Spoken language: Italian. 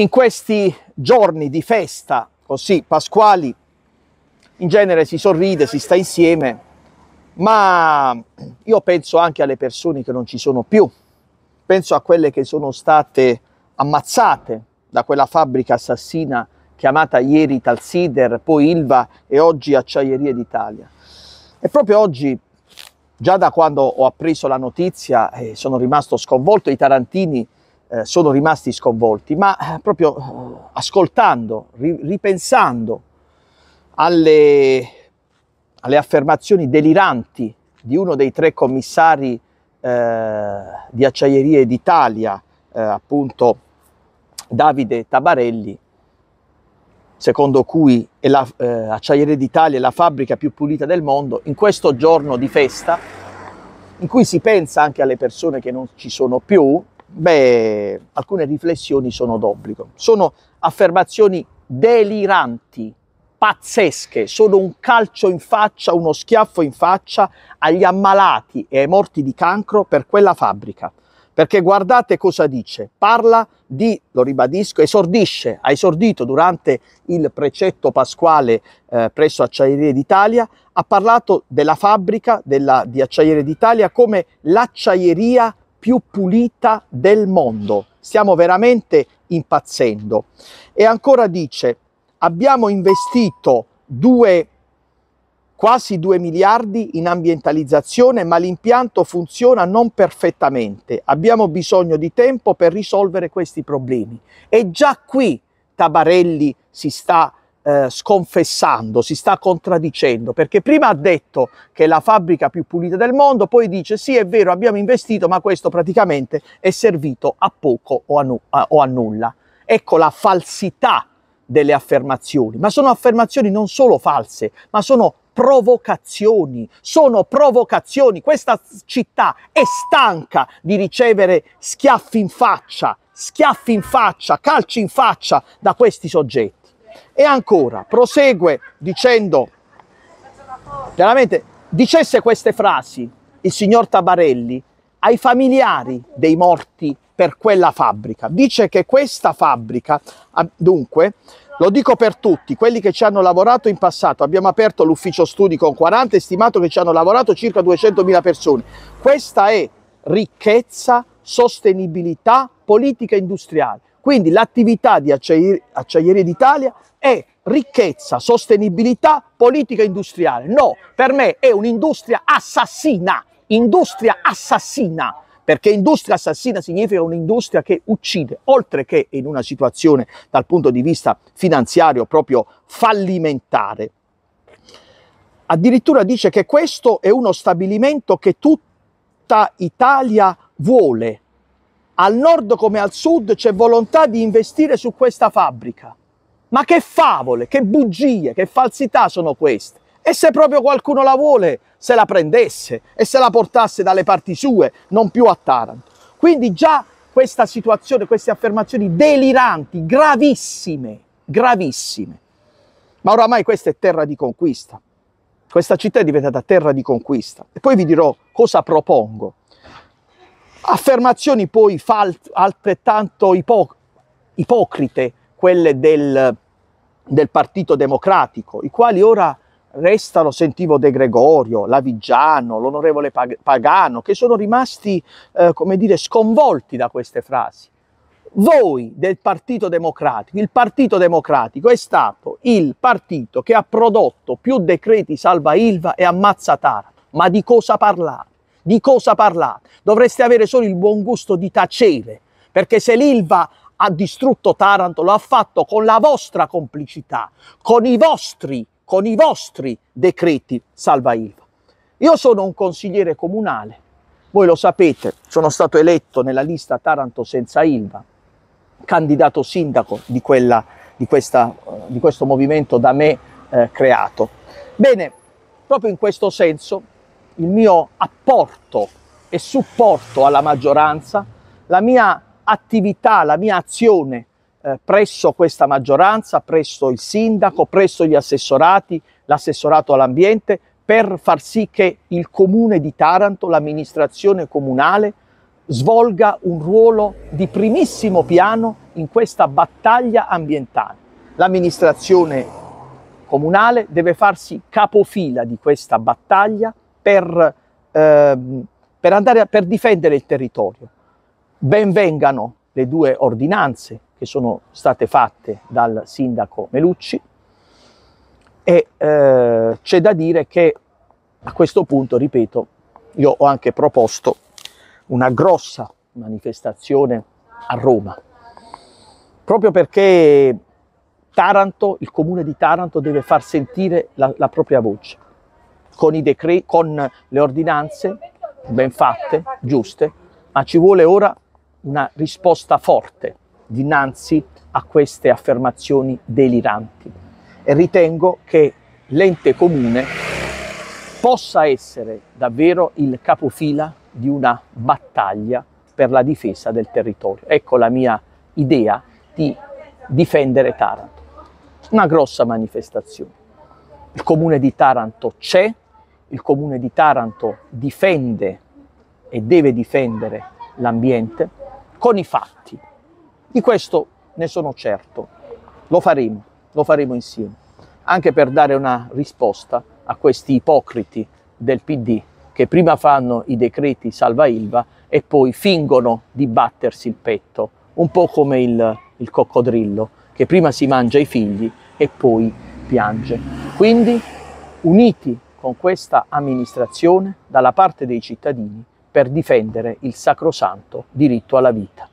In questi giorni di festa, così pasquali, in genere si sorride, si sta insieme, ma io penso anche alle persone che non ci sono più, penso a quelle che sono state ammazzate da quella fabbrica assassina chiamata ieri Talsider, poi Ilva e oggi Acciaierie d'Italia. E proprio oggi, già da quando ho appreso la notizia, eh, sono rimasto sconvolto, i tarantini eh, sono rimasti sconvolti, ma eh, proprio eh, ascoltando, ripensando alle, alle, affermazioni deliranti di uno dei tre commissari eh, di Acciaierie d'Italia, eh, appunto Davide Tabarelli, secondo cui la, eh, Acciaierie d'Italia è la fabbrica più pulita del mondo, in questo giorno di festa, in cui si pensa anche alle persone che non ci sono più, Beh, alcune riflessioni sono d'obbligo. Sono affermazioni deliranti, pazzesche, sono un calcio in faccia, uno schiaffo in faccia agli ammalati e ai morti di cancro per quella fabbrica. Perché guardate cosa dice, parla di, lo ribadisco, esordisce, ha esordito durante il precetto pasquale eh, presso Acciaierie d'Italia, ha parlato della fabbrica della, di Acciaierie d'Italia come l'acciaieria più pulita del mondo. Stiamo veramente impazzendo. E ancora dice, abbiamo investito due, quasi 2 miliardi in ambientalizzazione, ma l'impianto funziona non perfettamente. Abbiamo bisogno di tempo per risolvere questi problemi. E già qui Tabarelli si sta eh, sconfessando, si sta contraddicendo, perché prima ha detto che è la fabbrica più pulita del mondo, poi dice sì è vero abbiamo investito ma questo praticamente è servito a poco o a, nu- o a nulla. Ecco la falsità delle affermazioni, ma sono affermazioni non solo false, ma sono provocazioni, sono provocazioni. Questa città è stanca di ricevere schiaffi in faccia, schiaffi in faccia, calci in faccia da questi soggetti. E ancora, prosegue dicendo, veramente, dicesse queste frasi il signor Tabarelli ai familiari dei morti per quella fabbrica. Dice che questa fabbrica, ah, dunque, lo dico per tutti, quelli che ci hanno lavorato in passato, abbiamo aperto l'ufficio studi con 40, stimato che ci hanno lavorato circa 200.000 persone. Questa è ricchezza, sostenibilità, politica industriale. Quindi l'attività di Acciaierie d'Italia è ricchezza, sostenibilità, politica industriale. No, per me è un'industria assassina, industria assassina, perché industria assassina significa un'industria che uccide, oltre che in una situazione dal punto di vista finanziario proprio fallimentare. Addirittura dice che questo è uno stabilimento che tutta Italia vuole, al nord come al sud c'è volontà di investire su questa fabbrica. Ma che favole, che bugie, che falsità sono queste? E se proprio qualcuno la vuole, se la prendesse e se la portasse dalle parti sue, non più a Taranto. Quindi già questa situazione, queste affermazioni deliranti, gravissime, gravissime. Ma oramai questa è terra di conquista. Questa città è diventata terra di conquista. E poi vi dirò cosa propongo Affermazioni poi altrettanto ipo- ipocrite, quelle del, del Partito Democratico, i quali ora restano, sentivo De Gregorio, Lavigiano, l'onorevole Pagano, che sono rimasti, eh, come dire, sconvolti da queste frasi. Voi del Partito Democratico, il Partito Democratico è stato il partito che ha prodotto più decreti salva Ilva e ammazza Taranto, ma di cosa parlate? di cosa parlate. Dovreste avere solo il buon gusto di tacere, perché se l'Ilva ha distrutto Taranto, lo ha fatto con la vostra complicità, con i vostri, con i vostri decreti salva Ilva. Io sono un consigliere comunale, voi lo sapete, sono stato eletto nella lista Taranto senza Ilva, candidato sindaco di, quella, di, questa, di questo movimento da me eh, creato. Bene, proprio in questo senso il mio apporto e supporto alla maggioranza, la mia attività, la mia azione eh, presso questa maggioranza, presso il sindaco, presso gli assessorati, l'assessorato all'ambiente, per far sì che il comune di Taranto, l'amministrazione comunale, svolga un ruolo di primissimo piano in questa battaglia ambientale. L'amministrazione comunale deve farsi capofila di questa battaglia per, eh, per, andare a, per difendere il territorio. Ben vengano le due ordinanze che sono state fatte dal sindaco Melucci e eh, c'è da dire che a questo punto, ripeto, io ho anche proposto una grossa manifestazione a Roma, proprio perché Taranto, il comune di Taranto deve far sentire la, la propria voce con, i decreti, con le ordinanze ben fatte, giuste, ma ci vuole ora una risposta forte dinanzi a queste affermazioni deliranti. E ritengo che l'ente comune possa essere davvero il capofila di una battaglia per la difesa del territorio. Ecco la mia idea di difendere Taranto. Una grossa manifestazione. Il comune di Taranto c'è, il comune di Taranto difende e deve difendere l'ambiente con i fatti. Di questo ne sono certo. Lo faremo, lo faremo insieme, anche per dare una risposta a questi ipocriti del PD che prima fanno i decreti salva Ilva e poi fingono di battersi il petto, un po' come il, il coccodrillo che prima si mangia i figli e poi piange. Quindi uniti con questa amministrazione dalla parte dei cittadini per difendere il sacrosanto diritto alla vita.